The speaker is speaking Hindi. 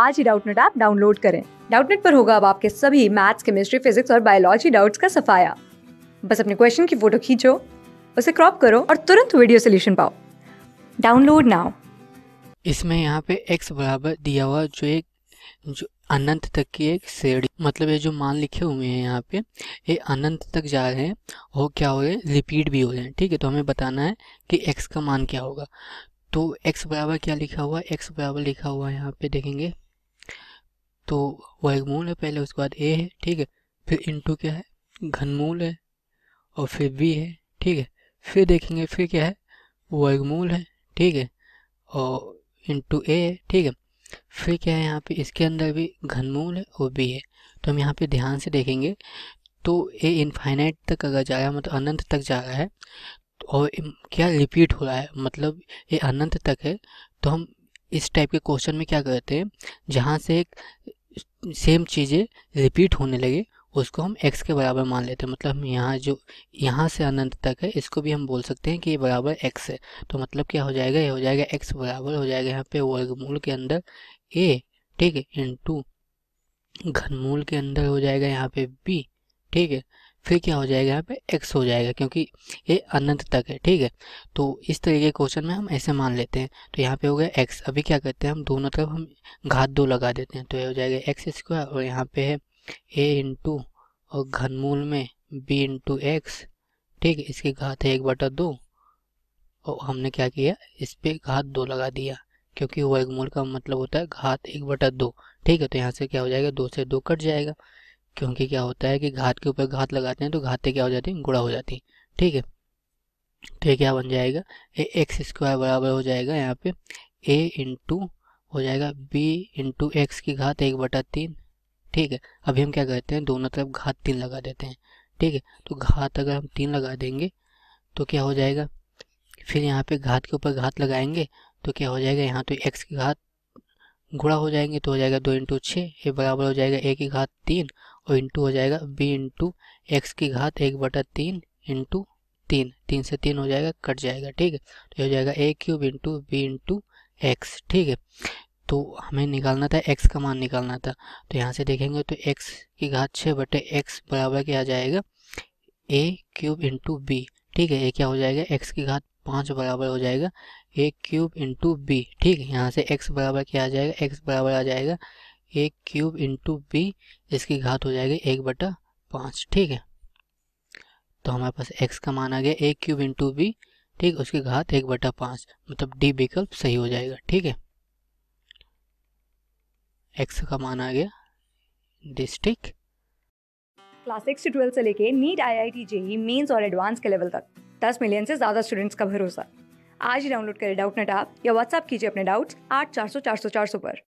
आज ही डाउटनेट ऐप डाउनलोड करें डाउटनेट पर होगा अब आपके सभी मैथ्स केमिस्ट्री फिजिक्स और बायोलॉजी डाउट्स का सफाया बस अपने क्वेश्चन की फोटो खींचो उसे क्रॉप करो और तुरंत वीडियो सोल्यूशन पाओ डाउनलोड नाउ इसमें यहाँ पे x बराबर दिया हुआ जो एक जो अनंत तक की एक श्रेणी मतलब ये जो मान लिखे हुए हैं यहाँ पे ये अनंत तक जा रहे हैं वो क्या हो रहे हैं रिपीट भी हो रहे हैं ठीक है तो हमें बताना है कि x का मान क्या होगा तो x बराबर क्या लिखा हुआ x बराबर लिखा हुआ है यहाँ पे देखेंगे तो वर्गमूल है पहले उसके बाद ए है ठीक है फिर इंटू क्या है घनमूल है और फिर बी है ठीक है फिर देखेंगे फिर क्या है वर्गमूल है ठीक है और इंटू ए है ठीक है फिर क्या है यहाँ पे इसके अंदर भी घनमूल है और बी है तो हम यहाँ पे ध्यान से देखेंगे तो ए इनफाइनाइट तक अगर जा रहा है मतलब अनंत तक जा रहा है और क्या रिपीट हो रहा है मतलब ये अनंत तक है तो हम इस टाइप के क्वेश्चन में क्या करते हैं जहाँ से एक सेम चीज़ें रिपीट होने लगे उसको हम x के बराबर मान लेते हैं मतलब हम यहाँ जो यहाँ से अनंत तक है इसको भी हम बोल सकते हैं कि ये बराबर x है तो मतलब क्या हो जाएगा ये हो जाएगा x बराबर हो जाएगा यहाँ पे वर्गमूल के अंदर a ठीक है इन घनमूल के अंदर हो जाएगा यहाँ पे b ठीक है फिर क्या हो जाएगा यहाँ पे एक्स हो जाएगा क्योंकि ये अनंत तक है ठीक है तो इस तरीके के क्वेश्चन में हम ऐसे मान लेते हैं तो यहाँ पे हो गया एक्स अभी क्या करते हैं हम दोनों तरफ हम घात दो लगा देते हैं तो ये हो जाएगा एक्स स्क्वायर और यहाँ पे है ए इंटू और घनमूल में बी इंटू एक्स ठीक है इसकी घात है एक बटा दो और हमने क्या किया इस पर घात दो लगा दिया क्योंकि वर्गमूल का मतलब होता है घात एक बटा दो ठीक है तो यहाँ से क्या हो जाएगा दो से दो कट जाएगा क्योंकि क्या होता है कि घात के ऊपर घात लगाते हैं तो घातें क्या हो जाती हैं गुड़ा हो जाती ठीक है तो ये क्या बन जाएगा ए एक्स स्क्वायर बराबर हो जाएगा यहाँ पे ए इंटू हो जाएगा बी इंटू एक्स की घात एक बटा तीन ठीक है अभी हम क्या करते हैं दोनों तरफ घात तीन लगा देते हैं ठीक है तो घात अगर हम तीन लगा देंगे तो क्या हो जाएगा फिर यहाँ पे घात के ऊपर घात लगाएंगे तो क्या हो जाएगा यहाँ तो एक्स की घात गुड़ा हो जाएंगे तो हो जाएगा दो इंटू छः ये बराबर हो जाएगा ए की घात तीन और इंटू हो जाएगा b इंटू एक्स की घात एक बटा तीन इंटू तीन तीन से तीन हो जाएगा कट जाएगा ठीक है तो हो जाएगा a cube into b into x ठीक है तो हमें निकालना था एक्स का मान निकालना था तो यहाँ से देखेंगे तो एक्स की घात छः बटे एक्स बराबर क्या आ जाएगा ए क्यूब इंटू बी ठीक है ये क्या हो जाएगा एक्स की घात पाँच बराबर हो जाएगा ए क्यूब इंटू बी ठीक है यहाँ से एक्स बराबर क्या आ जाएगा एक्स बराबर आ जाएगा ए क्यूब इंटू बी इसकी घात हो जाएगी एक बटा पाँच ठीक है तो हमारे पास एक्स का मान आ गया ए क्यूब इंटू बी ठीक उसकी घात एक बटा पाँच मतलब डी विकल्प सही हो जाएगा ठीक है एक्स का मान आ गया डिस्ट्रिक्ट क्लास सिक्स से ट्वेल्थ से लेके NEET I I T JEE mains और एडवांस के लेवल तक दस मिलियन से ज़्यादा स्टूडेंट्स का भरोसा आज ही डाउनलोड करें डाउट नेट आप या व्हाट्सअप कीजिए अपने डाउट्स आठ चार सौ चार सौ चार सौ पर